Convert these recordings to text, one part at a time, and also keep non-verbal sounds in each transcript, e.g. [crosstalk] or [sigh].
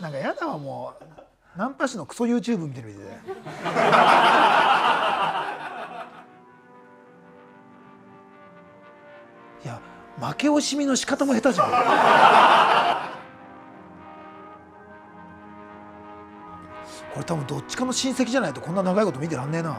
なんかやだわもうナンパ師のクソ YouTube 見てるみたいで。[laughs] いや負け惜しみの仕方も下手じゃんこれ多分どっちかの親戚じゃないとこんな長いこと見てらんねえな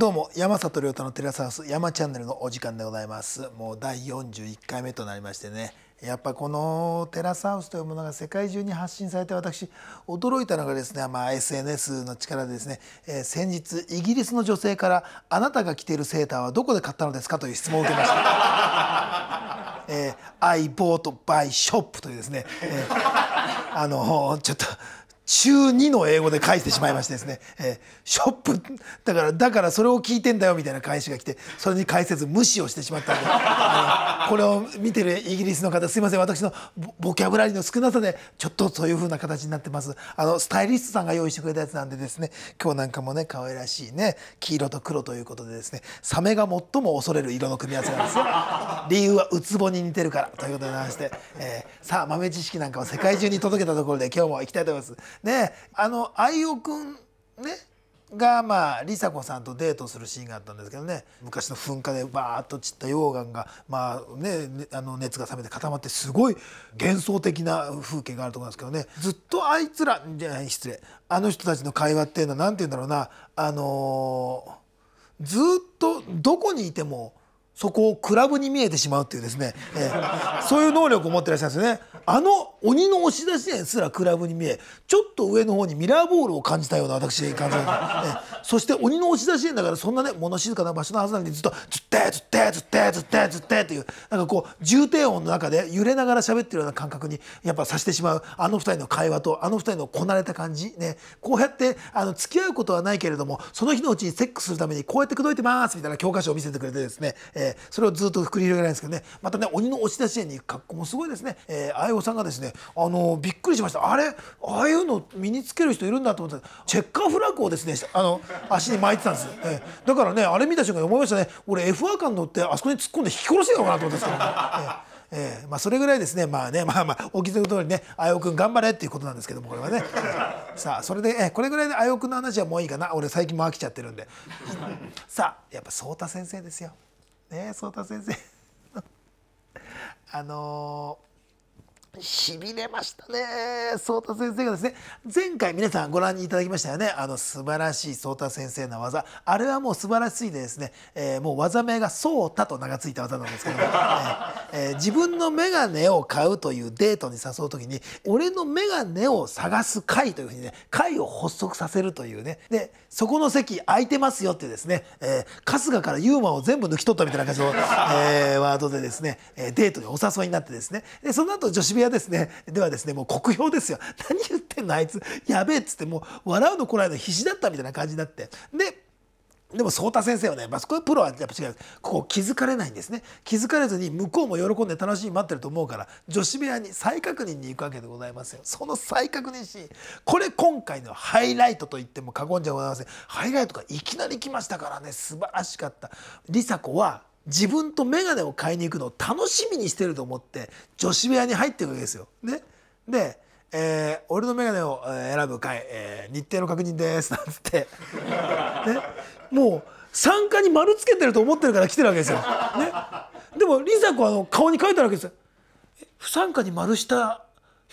どうも山里亮太のテラスハウス山チャンネルのお時間でございますもう第41回目となりましてねやっぱこのテラスハウスというものが世界中に発信されて私驚いたのがですね、まあ、SNS の力でですね、えー、先日イギリスの女性から「あなたが着ているセーターはどこで買ったのですか?」という質問を受けました。[laughs] えー、I bought by shop というですね、えー、あのちょっと週2の英語で返してしまいましてですね、えー、ショップ、だから、だからそれを聞いてんだよみたいな返しが来て、それに返せず無視をしてしまったんで、これを見てるイギリスの方、すいません、私のボキャブラリーの少なさで、ちょっとそういう風な形になってます。あの、スタイリストさんが用意してくれたやつなんでですね、今日なんかもね、可愛らしいね、黄色と黒ということでですね、サメが最も恐れる色の組み合わせなんですよ。理由はウツボに似てるからということでございまして、えー、さあ、豆知識なんかを世界中に届けたところで、今日も行きたいと思います。ねあの愛代くんねがまあ梨紗子さんとデートするシーンがあったんですけどね昔の噴火でバーッと散った溶岩がまあねあの熱が冷めて固まってすごい幻想的な風景があるとこなんですけどねずっとあいつらじゃ失礼あの人たちの会話っていうのは何て言うんだろうなあのー、ずっとどこにいてもそこをクラブに見えてしまうっていうですね、えー、そういう能力を持ってらっしゃるんですよねあの鬼の押し出しですらクラブに見えちょっと上の方にミラーボールを感じたような私感じた、えー、そして鬼の押し出し園だからそんなね物静かな場所のはずなのにずっと「ずってずってずってずってずって」っていうなんかこう重低音の中で揺れながら喋ってるような感覚にやっぱさしてしまうあの二人の会話とあの二人のこなれた感じねこうやってあの付き合うことはないけれどもその日のうちにセックスするためにこうやって口説いてますみたいな教科書を見せてくれてですね、えーそれをずっと繰り広げられるんですけどねまたね鬼の押し出し絵に行く格好もすごいですね、えー、いおさんがですねあのびっくりしましたあれああいうの身につける人いるんだと思ってチェッカーフラッグをですねあの足に巻いてたんです、えー、だからねあれ見た瞬間思いましたね俺 F1 カー乗ってあそこに突っ込んで引き殺してたのかなと思ったんですけど、ね、えーえー、まあそれぐらいですねまあねまあまあお気づきの通りね「あよくん頑張れ」っていうことなんですけどもこれはね [laughs] さあそれで、えー、これぐらいであよくんの話はもういいかな俺最近も飽きちゃってるんでさあやっぱ颯太先生ですよ。ねえ颯太先生 [laughs] あのーしびれましたね颯太先生がですね前回皆さんご覧いただきましたよねあの素晴らしい颯太先生の技あれはもう素晴らしいでですね、えー、もう技名が「颯太」と名が付いた技なんですけども、[laughs] えー、えー、自分の眼鏡を買うというデートに誘う時に「俺の眼鏡を探す会」というふうにね会を発足させるというねでそこの席空いてますよってですね、えー、春日からユーマを全部抜き取ったみたいな感じの、えー、ワードでですねデートにお誘いになってですねでその後女子ビアですねではですねもう酷評ですよ [laughs] 何言ってんのあいつやべえっつってもう笑うのこらえの必だったみたいな感じになってででも颯太先生はね、まあ、そこはプロはやっぱ違うここ気づかれないんですね気づかれずに向こうも喜んで楽しみに待ってると思うから女子部屋に再確認に行くわけでございますよその再確認シーンこれ今回のハイライトと言っても過言じゃございませんハイライトがいきなり来ましたからね素晴らしかった梨紗子は自分と眼鏡を買いに行くのを楽しみにしてると思って女子部屋に入っていくわけですよ。ね、で、えー、俺の眼鏡を選ぶ会、えー、日程の確認です」なんつって、ね、もう参加に丸つけてると思ってるから来てるわけですよ。ね、でも梨紗子はあの顔に書いてあるわけですよ。不参加に丸した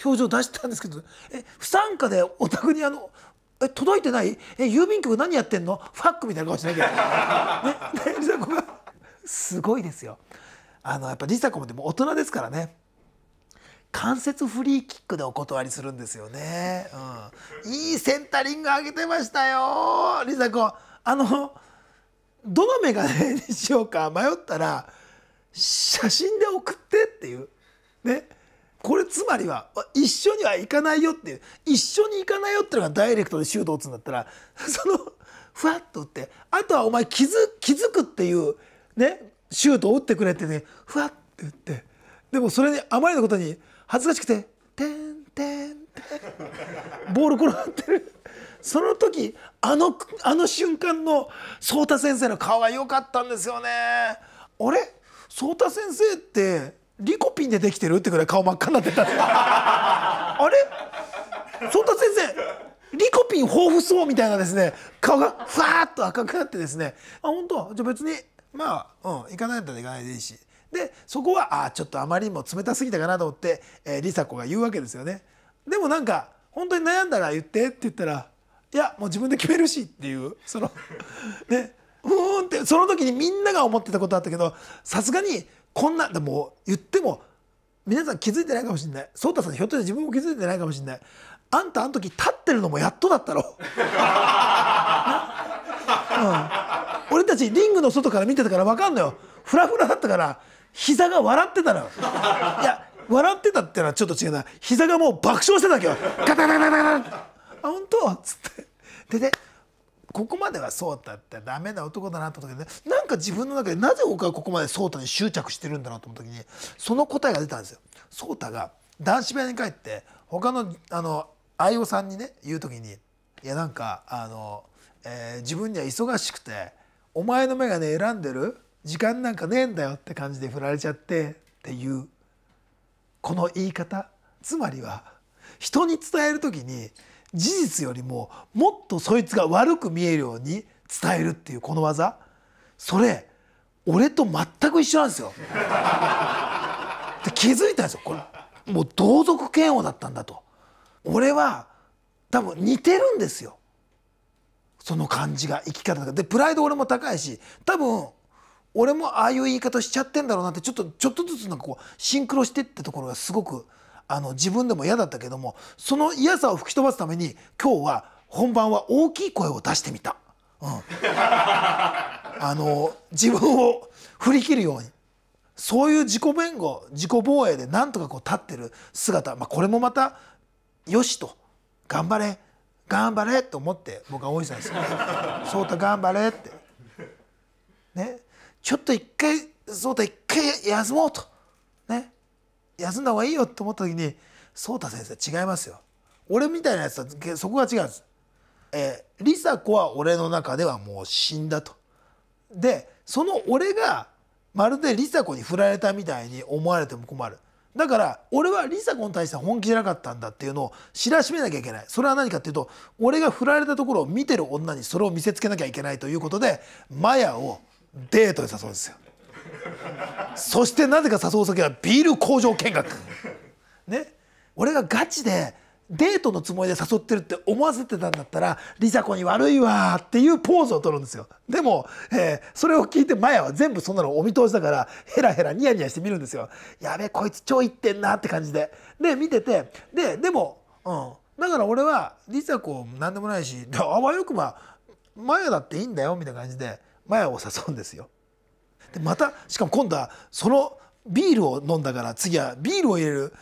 表情出したんですけどえ不参加でお宅にあのえ届いてないえ郵便局何やってんのファックみたいな顔しなきゃ。ね、で梨紗子がすごいですよ。あのやっぱ梨紗子もでも大人ですからね関節フリーキックでお断りするんですよね、うん、いいセンタリング上げてましたよ梨紗子あのどのメガネにしようか迷ったら写真で送ってっていうねこれつまりは一緒には行かないよっていう一緒に行かないよっていうのがダイレクトでシュート打つんだったらそのふわっと打ってあとはお前気づ気づくっていうねシュートを打ってくれってねふわって言ってでもそれにあまりのことに恥ずかしくて「てんてんてん」ボール転がってるその時あのあの瞬間の颯太先生の顔が良かったんですよね。あれ颯太先生ってリコピンでできてるってぐらい顔真っ赤になってたあれ颯太先生リコピン豊富そうみたいなですね顔がふわっと赤くなってですねあ本当じゃあ別にまあ、うん、行かないんだら行かないでいいしでそこはあちょっとあまりにも冷たすぎたかなと思って、えー、梨紗子が言うわけですよね。でもなんか本当に悩んだら言ってって言ったらいやもう自分で決めるしっていうその [laughs] ねうーんってその時にみんなが思ってたことあったけどさすがにこんなでも言っても皆さん気づいてないかもしれない颯太さんひょっとして自分も気づいてないかもしれないあんたあの時立ってるのもやっとだったろ。[laughs] うん俺たちリングの外から見てたから分かんのよフラフラだったから膝が笑ってたの [laughs] いや笑ってたっていうのはちょっと違うな膝がもう爆笑してたけどガタガタガタガタあ本当っつってでねここまではそうだってダメな男だなと思ったけど、ね、なんか自分の中でなぜ僕はここまで颯太に執着してるんだなと思った時にその答えが出たんですよ。颯太が男子部屋に帰って他のあの相夫さんにね言う時に「いやなんかあの、えー、自分には忙しくてお前の目がね選んでる時間なんかねえんだよって感じで振られちゃってっていうこの言い方つまりは人に伝える時に事実よりももっとそいつが悪く見えるように伝えるっていうこの技それ俺と全く一緒なんですよ。[laughs] で気づいたんですよこれもう同族嫌悪だったんだと。俺は多分似てるんですよその感じが生き方でプライド俺も高いし多分俺もああいう言い方しちゃってんだろうなってちょっとちょっとずつなんかこうシンクロしてってところがすごくあの自分でも嫌だったけどもその嫌さを吹き飛ばすために今日は本番は大きい声を出してみた、うん、[laughs] あの自分を振り切るようにそういう自己弁護自己防衛でなんとかこう立ってる姿、まあ、これもまたよしと頑張れ頑張れと思って僕は応援したんですよ「颯太頑張れ」って。ねちょっと一回颯太一回休もうと。ね休んだ方がいいよって思った時に颯太先生違いますよ。俺みたいなやつはそこが違うんです。えー、子は俺の中ではもう死んだと。でその俺がまるで梨紗子に振られたみたいに思われても困るだから俺は梨紗子に対しては本気じゃなかったんだっていうのを知らしめなきゃいけないそれは何かっていうと俺が振られたところを見てる女にそれを見せつけなきゃいけないということでマヤをデートに誘うんですよそしてなぜか誘う先はビール工場見学ね俺がガチでデートのつもりで誘ってるって思わせてたんだったら「梨紗子に悪いわ」っていうポーズを取るんですよでも、えー、それを聞いてマヤは全部そんなのお見通しだからヘラヘラニヤニヤして見るんですよやべえこいつ超いってんなって感じでで見ててででもうんだから俺は梨紗子何でもないしあわよくばマヤだっていいんだよみたいな感じでマヤを誘うんですよでまたしかも今度はそのビールを飲んだから次はビールを入れる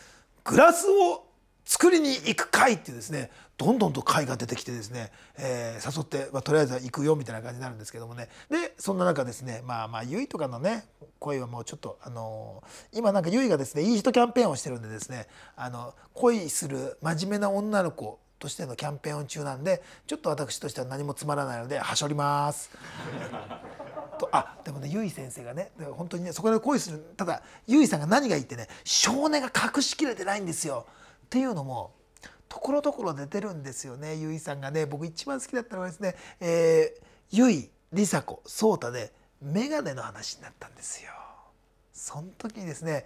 グラスを作りに行く会ってですねどんどんと会が出てきてですね、えー、誘って、まあ、とりあえずは行くよみたいな感じになるんですけどもねでそんな中ですねまあまあゆいとかのね恋はもうちょっとあのー、今なんかゆいがですねいい人キャンペーンをしてるんでですねあの恋する真面目な女の子としてのキャンペーン中なんでちょっと私としては何もつまらないのではしょります。とあでもねゆい先生がね本当にねそこで恋するただゆいさんが何が言ってね少年が隠しきれてないんですよ。っていうのもところどころ出てるんですよねゆいさんがね僕一番好きだったのはですね、えー、ゆいりさこそうたで眼鏡の話になったんですよ。その時にですね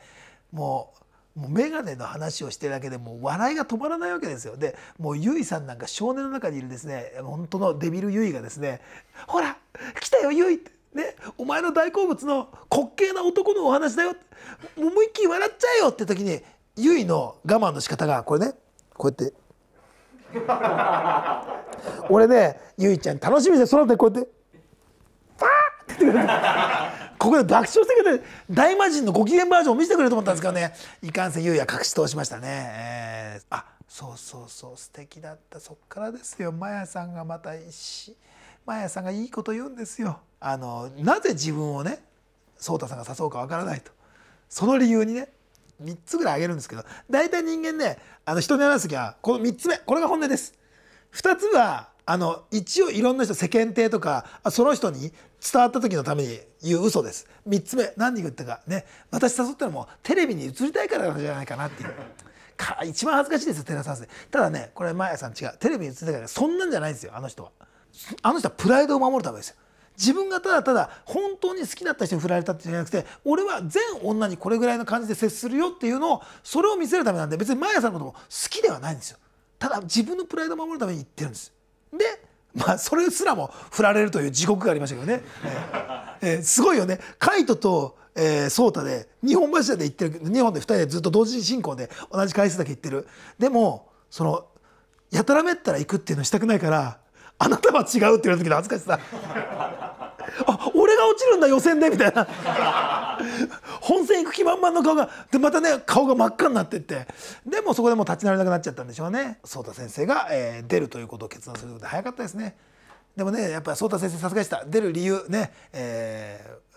もうもう眼鏡の話をしてるだけでもう笑いが止まらないわけですよでもうユイさんなんか少年の中にいるですね本当のデビルユイがですね「ほら来たよユイ!」ねお前の大好物の滑稽な男のお話だよ思いっきり笑っちゃえよって時にゆいの我慢の仕方がこれねこうやって俺ねゆいちゃん楽しみでそのでこうやって「パー!」って言ってくれてここで爆笑してくれて大魔神のご機嫌バージョンを見せてくれると思ったんですけどねいかんせんゆいは隠し通しましたね、えー、あそうそうそう素敵だったそっからですよまやさんがまたしまやさんがいいこと言うんですよあのなぜ自分をねうたさんが誘うかわからないとその理由にね3つぐらいあげるんですけど大体人間ねあの人に話す時はこの3つ目これが本音です。2つはあの一応いろんな人世間体とかその人に伝わった時のために言う嘘です3つ目何に言ったかね私誘ったのもテレビに映りたいからじゃないかなっていう [laughs] か一番恥ずかしいですよテレサスでただねこれマヤさん違うテレビに映ってたからそんなんじゃないんですよあの人はあの人はプライドを守るためですよ自分がただただ本当に好きだった人に振られたっていうんじゃなくて俺は全女にこれぐらいの感じで接するよっていうのをそれを見せるためなんで別にマヤさんのことも好きではないんですよただ自分のプライドを守るために言ってるんですでまあそれすらも振られるという地獄がありましたけどね、えー、すごいよねカイトとえー、ソタで日本柱で行ってる日本で2人でずっと同時進行で同じ回数だけ行ってるでもそのやたらめったら行くっていうのしたくないからあなたは違うって言われた時の恥ずかしさあ俺が落ちるんだ予選でみたいな本戦行く気満々の顔がでまたね顔が真っ赤になってってでもそこでもう立ち直れなくなっちゃったんでしょうね颯太先生が、えー、出るということを決断することで早かったですねでもねやっぱり颯太先生さすがでした出る理由ね、えー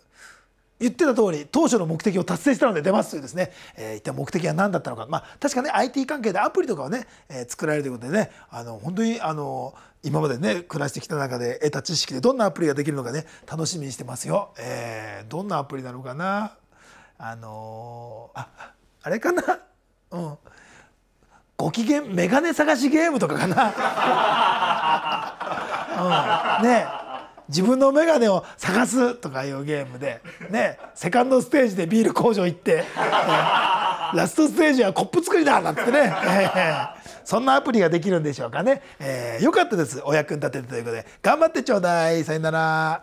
言ってた通り当初の目的を達成したので出ますというですね、えー、一体目的は何だったのか、まあ、確かね IT 関係でアプリとかをね、えー、作られるということでねあの本当にあの今までね暮らしてきた中で得た知識でどんなアプリができるのかね楽しみにしてますよ。えー、どんなアプリなのかなあのー、ああれかなうんご機嫌メガネ探しゲームとかかな。[laughs] うん、ね自分の眼鏡を探すとかいうゲームで、ね、セカンドステージでビール工場行って、えー、ラストステージはコップ作りだなんてね、えー、そんなアプリができるんでしょうかね、えー、よかったですお役に立ててということで頑張ってちょうだいさよなら。